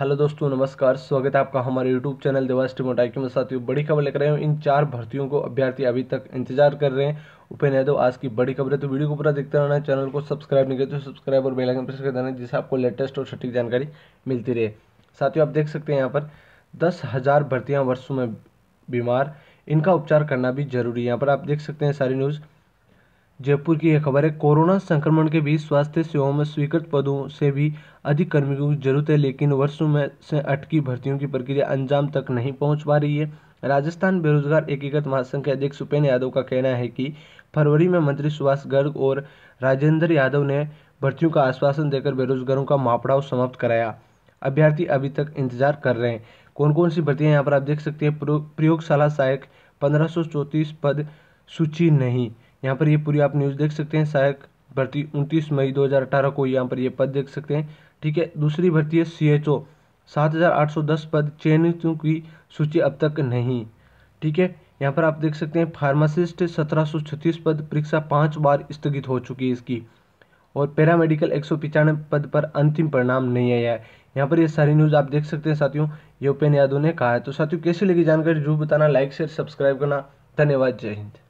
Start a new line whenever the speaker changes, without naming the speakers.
hello दोस्तों नमस्कार स्वागत है आपका हमारे यूट्यूब चैनल देवास मोटाइकी में साथियों बड़ी खबर लेकर आए हैं इन चार भर्तियों को अभ्यर्थी अभी तक इंतजार कर रहे हैं उपेन यादव तो आज की बड़ी खबर है तो वीडियो को पूरा देखते रहना है चैनल को सब्सक्राइब नहीं करते तो सब्सक्राइब और बेलाइकन प्रेस कर देना जिससे आपको लेटेस्ट और सटीक जानकारी मिलती रहे साथियों आप देख सकते हैं यहाँ पर दस हज़ार भर्तियाँ वर्षों में बीमार इनका उपचार करना भी जरूरी है यहाँ पर आप देख सकते हैं सारी न्यूज़ जयपुर की यह खबर है कोरोना संक्रमण के बीच स्वास्थ्य सेवाओं में स्वीकृत पदों से भी अधिक कर्मियों की जरूरत है लेकिन वर्षों में से अटकी भर्तियों की प्रक्रिया अंजाम तक नहीं पहुंच पा रही है राजस्थान बेरोजगार एकीकृत महासंघ के अध्यक्ष उपेन्द्र यादव का कहना है कि फरवरी में मंत्री सुभाष गर्ग और राजेंद्र यादव ने भर्तियों का आश्वासन देकर बेरोजगारों का मापड़ाव समाप्त कराया अभ्यर्थी अभी तक इंतजार कर रहे हैं कौन कौन सी भर्तियां यहाँ पर आप देख सकते हैं प्रयोगशाला सहायक पंद्रह पद सूची नहीं यहाँ पर ये पूरी आप न्यूज़ देख सकते हैं सहायक भर्ती उनतीस मई 2018 को यहाँ पर ये पद देख सकते हैं ठीक है दूसरी भर्ती है सी एच ओ सात हज़ार आठ सौ दस पद चयनितों की सूची अब तक नहीं ठीक है यहाँ पर आप देख सकते हैं फार्मासिस्ट सत्रह सौ छत्तीस पद परीक्षा पाँच बार स्थगित हो चुकी है इसकी और पैरामेडिकल एक सौ पद पर अंतिम परिणाम नहीं आया है यहाँ पर ये सारी न्यूज़ आप देख सकते हैं साथियों ये उपेन यादव ने कहा है तो साथियों कैसी लगी जानकारी जरूर बताना लाइक शेयर सब्सक्राइब करना धन्यवाद जय हिंद